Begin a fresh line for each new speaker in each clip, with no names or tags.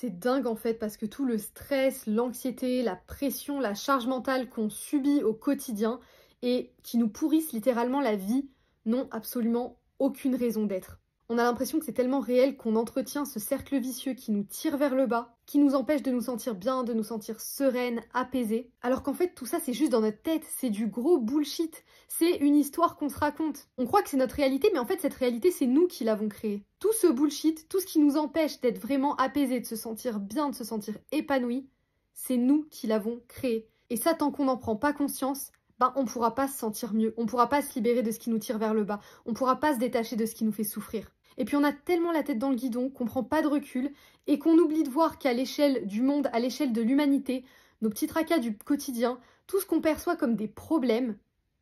C'est dingue en fait parce que tout le stress, l'anxiété, la pression, la charge mentale qu'on subit au quotidien et qui nous pourrissent littéralement la vie n'ont absolument aucune raison d'être. On a l'impression que c'est tellement réel qu'on entretient ce cercle vicieux qui nous tire vers le bas, qui nous empêche de nous sentir bien, de nous sentir sereine, apaisée. Alors qu'en fait, tout ça, c'est juste dans notre tête, c'est du gros bullshit. C'est une histoire qu'on se raconte. On croit que c'est notre réalité, mais en fait, cette réalité, c'est nous qui l'avons créée. Tout ce bullshit, tout ce qui nous empêche d'être vraiment apaisé, de se sentir bien, de se sentir épanoui, c'est nous qui l'avons créé. Et ça, tant qu'on n'en prend pas conscience, ben, on ne pourra pas se sentir mieux, on ne pourra pas se libérer de ce qui nous tire vers le bas, on ne pourra pas se détacher de ce qui nous fait souffrir et puis on a tellement la tête dans le guidon qu'on prend pas de recul et qu'on oublie de voir qu'à l'échelle du monde, à l'échelle de l'humanité, nos petits tracas du quotidien, tout ce qu'on perçoit comme des problèmes,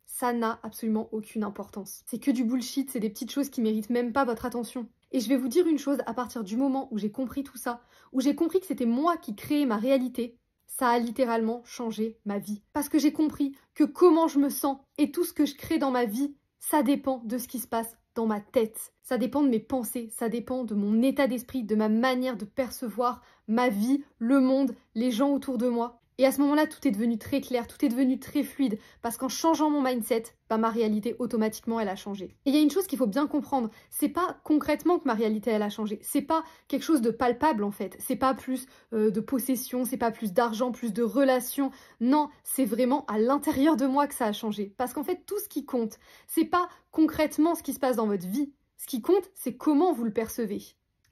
ça n'a absolument aucune importance. C'est que du bullshit, c'est des petites choses qui méritent même pas votre attention. Et je vais vous dire une chose, à partir du moment où j'ai compris tout ça, où j'ai compris que c'était moi qui créais ma réalité, ça a littéralement changé ma vie. Parce que j'ai compris que comment je me sens et tout ce que je crée dans ma vie, ça dépend de ce qui se passe dans ma tête, ça dépend de mes pensées, ça dépend de mon état d'esprit, de ma manière de percevoir ma vie, le monde, les gens autour de moi. Et à ce moment-là, tout est devenu très clair, tout est devenu très fluide, parce qu'en changeant mon mindset, bah, ma réalité, automatiquement, elle a changé. Et il y a une chose qu'il faut bien comprendre, c'est pas concrètement que ma réalité, elle a changé, c'est pas quelque chose de palpable, en fait, c'est pas plus euh, de possession, c'est pas plus d'argent, plus de relations, non, c'est vraiment à l'intérieur de moi que ça a changé, parce qu'en fait, tout ce qui compte, c'est pas concrètement ce qui se passe dans votre vie, ce qui compte, c'est comment vous le percevez.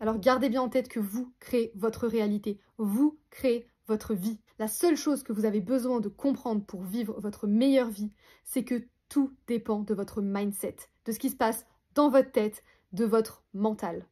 Alors gardez bien en tête que vous créez votre réalité, vous créez votre vie. La seule chose que vous avez besoin de comprendre pour vivre votre meilleure vie, c'est que tout dépend de votre mindset, de ce qui se passe dans votre tête, de votre mental.